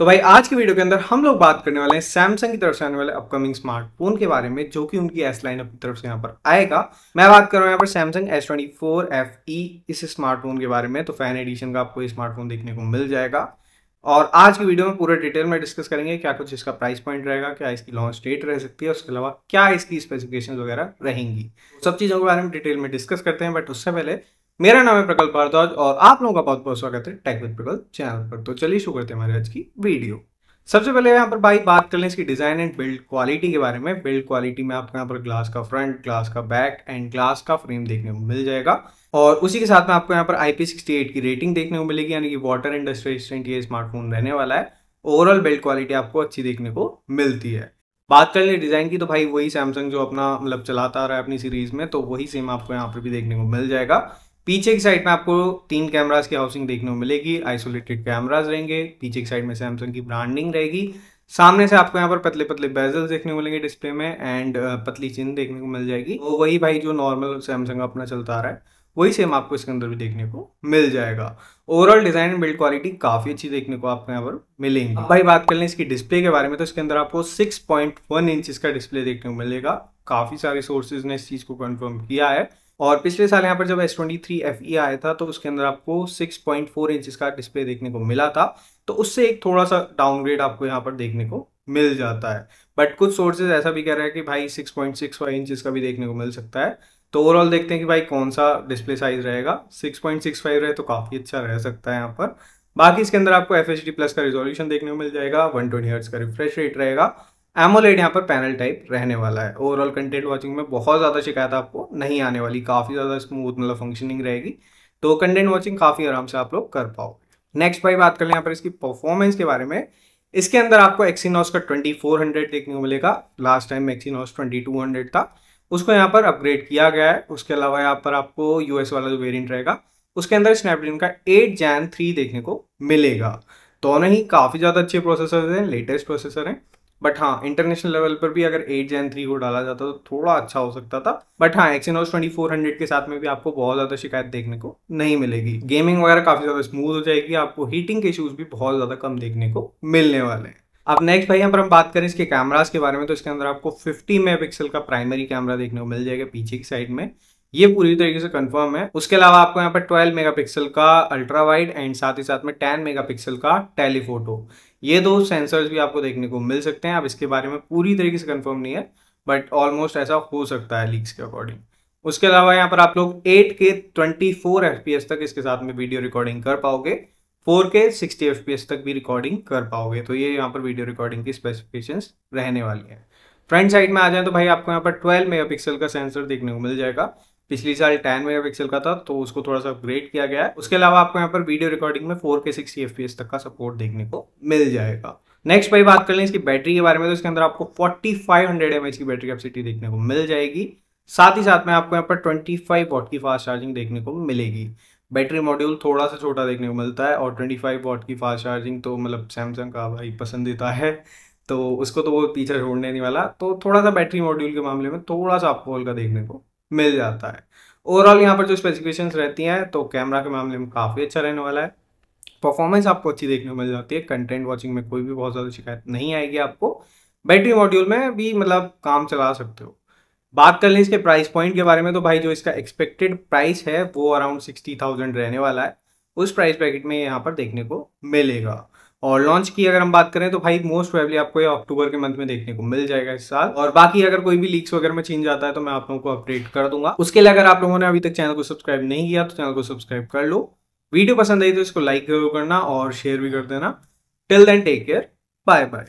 तो भाई आज की वीडियो के अंदर हम लोग बात करने वाले हैं सैमसंग की तरफ से आने वाले अपकमिंग स्मार्टफोन के बारे में जो कि उनकी एस लाइन की तरफ से यहाँ पर आएगा मैं बात कर रहा हूँ यहाँ पर Samsung S twenty four F E इस स्मार्टफोन के बारे में तो फैन एडिशन का आपको स्मार्टफोन देखने को मिल जाएगा और आज की वीडियो में पूरे डिटेल में डिस्कस करेंगे क्या कुछ इसका प्राइस पॉइंट रहेगा क्या इसकी लॉन्च डेट रह सकती है उसके अलावा क्या इसकी स्पेसिफिकेशन वगैरह रहेंगी सब चीज़ों के बारे में डिटेल में डिस्कस करते हैं बट उससे पहले मेरा नाम है प्रकल्प भारद्वाज और आप लोगों का बहुत बहुत स्वागत है टेक विद प्रकल्प चैनल पर तो चलिए शुरू करते हैं हमारे आज की वीडियो सबसे पहले यहाँ पर भाई बात कर लें इसकी डिज़ाइन एंड बिल्ड क्वालिटी के बारे में बिल्ड क्वालिटी में आपको यहाँ पर ग्लास का फ्रंट ग्लास का बैक एंड ग्लास का फ्रेम देखने को मिल जाएगा और उसी के साथ में आपको यहाँ पर आई की रेटिंग देखने को मिलेगी यानी कि वाटर इंडस्ट्री ये स्मार्टफोन रहने वाला है ओवरऑल बिल्ड क्वालिटी आपको अच्छी देखने को मिलती है बात कर लें डिज़ाइन की तो भाई वही सैमसंग जो अपना मतलब चलाता रहा है अपनी सीरीज़ में तो वही सेम आपको यहाँ पर भी देखने को मिल जाएगा पीछे की साइड में आपको तीन कैमराज की हाउसिंग देखने को मिलेगी आइसोलेटेड कैमराज रहेंगे पीछे की साइड में सैमसंग की ब्रांडिंग रहेगी सामने से आपको यहाँ पर पतले पतले बेजल देखने को मिलेंगे डिस्प्ले में एंड uh, पतली चिन्ह देखने को मिल जाएगी वो वही भाई जो नॉर्मल सैमसंग अपना चलता आ रहा है वही सेम आपको इसके अंदर भी देखने को मिल जाएगा ओवरऑल डिजाइन बिल्ड क्वालिटी काफी अच्छी देखने को आपको यहाँ पर मिलेंगी भाई बात कर लें इसकी डिस्प्ले के बारे में तो इसके अंदर आपको 6.1 इंच का डिस्प्ले देखने को मिलेगा काफी सारे सोर्सेज ने इस चीज को कंफर्म किया है और पिछले साल यहाँ पर जब S twenty three F E आया था तो उसके अंदर आपको सिक्स पॉइंट फोर इंच का डिस्प्ले देखने को मिला था तो उससे एक थोड़ा सा डाउनग्रेड आपको यहाँ पर देखने को मिल जाता है बट कुछ सोर्सेज ऐसा भी कह रहा है कि भाई six point six five inch का भी देखने को मिल सकता है तो ओवरऑल देखते हैं कि भाई कौन सा डिस्प्ले साइज रहेगा सिक्स पॉइंट सिक्स फाइव रहे तो काफ़ी अच्छा रह सकता है यहाँ पर बाकी इसके अंदर आपको एफ एच डी प्लस का रिजोल्यूशन देखने को मिल जाएगा वन ट्वेंटी हर्ट्स का रिफ्रेश रेट रहेगा एमोलेड यहाँ पर पैनल टाइप रहने वाला है ओवरऑल कंटेंट वॉचिंग में बहुत ज़्यादा शिकायत आपको नहीं आने वाली काफ़ी ज़्यादा स्मूथ मतलब फंक्शनिंग रहेगी तो कंटेंट वॉचिंग काफ़ी आराम से आप लोग कर पाओ नेक्स्ट भाई बात कर लें यहाँ पर इसकी परफॉर्मेंस के बारे में इसके अंदर आपको एक्सीनॉस का 2400 देखने को मिलेगा लास्ट टाइम एक्सीनॉस 2200 था उसको यहाँ पर अपग्रेड किया गया है उसके अलावा यहाँ पर आपको यूएस वाला जो वेरियंट रहेगा उसके अंदर स्नैपड्रैगन का एट जैन थ्री देखने को मिलेगा दोनों ही काफ़ी ज़्यादा अच्छे प्रोसेसर हैं लेटेस्ट प्रोसेसर हैं बट हाँ इंटरनेशनल लेवल पर भी अगर एट जैन थ्री को डाला जाता तो थोड़ा अच्छा हो सकता था बट हाँ एक्सिनोस ट्वेंटी फोर हंड्रेड के साथ में भी आपको बहुत ज़्यादा शिकायत देखने को नहीं मिलेगी गेमिंग वगैरह काफ़ी ज़्यादा स्मूथ हो जाएगी आपको हीटिंग के इशूज़ भी बहुत ज़्यादा कम देखने को मिलने वाले हैं अब नेक्स्ट भाई यहाँ पर हम बात करें इसके कैमराज के बारे में तो इसके अंदर आपको 50 मेगापिक्सल का प्राइमरी कैमरा देखने को मिल जाएगा पीछे की साइड में ये पूरी तरीके से कंफर्म है उसके अलावा आपको यहाँ पर 12 मेगापिक्सल का अल्ट्रा वाइड एंड साथ ही साथ में 10 मेगापिक्सल का टेलीफोटो ये दो सेंसर्स भी आपको देखने को मिल सकते हैं अब इसके बारे में पूरी तरीके से कंफर्म नहीं है बट ऑलमोस्ट ऐसा हो सकता है लीक्स के अकॉर्डिंग उसके अलावा यहाँ पर आप लोग एट के ट्वेंटी तक इसके साथ में वीडियो रिकॉर्डिंग कर पाओगे फोर के सिक्सटी तक भी रिकॉर्डिंग कर पाओगे तो ये यहाँ पर वीडियो रिकॉर्डिंग की स्पेसिफिकेशन रहने वाली है फ्रंट साइड में आ जाए तो भाई आपको यहाँ पर 12 मेगापिक्सल का सेंसर देखने को मिल जाएगा पिछली साल टेन मेगा पिक्सल का था तो उसको थोड़ा सा अपग्रेड किया गया है उसके अलावा आपको यहाँ पर वीडियो रिकॉर्डिंग में फोर के सिक्सटी एफ तक का सपोर्ट देखने को मिल जाएगा नेक्स्ट भाई बात कर लें इसकी बैटरी के बारे में तो इसके अंदर आपको 4500 mAh की बैटरी कैपेसिटी देखने को मिल जाएगी साथ ही साथ में आपको यहाँ पर ट्वेंटी वॉट की फास्ट चार्जिंग देखने को मिलेगी बैटरी मॉड्यूल थोड़ा सा छोटा देखने को मिलता है और ट्वेंटी वॉट की फास्ट चार्जिंग तो मतलब सैमसंग का भाई पसंदीदा है तो उसको तो वो पीछे छोड़ने नहीं वाला तो थोड़ा सा बैटरी मॉड्यूल के मामले में थोड़ा सा आपको हल्का देखने को मिल जाता है ओवरऑल यहाँ पर जो स्पेसिफिकेशंस रहती हैं तो कैमरा के मामले में काफ़ी अच्छा रहने वाला है परफॉर्मेंस आपको अच्छी देखने को मिल जाती है कंटेंट वॉचिंग में कोई भी बहुत ज़्यादा शिकायत नहीं आएगी आपको बैटरी मॉड्यूल में भी मतलब काम चला सकते हो बात कर लें इसके प्राइस पॉइंट के बारे में तो भाई जो इसका एक्सपेक्टेड प्राइस है वो अराउंड सिक्सटी थाउजेंड रहने वाला है उस प्राइस पैकेट में यहाँ पर देखने को मिलेगा और लॉन्च की अगर हम बात करें तो भाई मोस्ट प्रोबेबली आपको ये अक्टूबर के मंथ में देखने को मिल जाएगा इस साल और बाकी अगर कोई भी लीक्स वगैरह में चेंज आता है तो मैं आप लोगों को अपडेट कर दूंगा उसके लिए अगर आप लोगों ने अभी तक चैनल को सब्सक्राइब नहीं किया तो चैनल को सब्सक्राइब कर लो वीडियो पसंद आई तो इसको लाइक जरूर करना और शेयर भी कर देना till then take care bye bye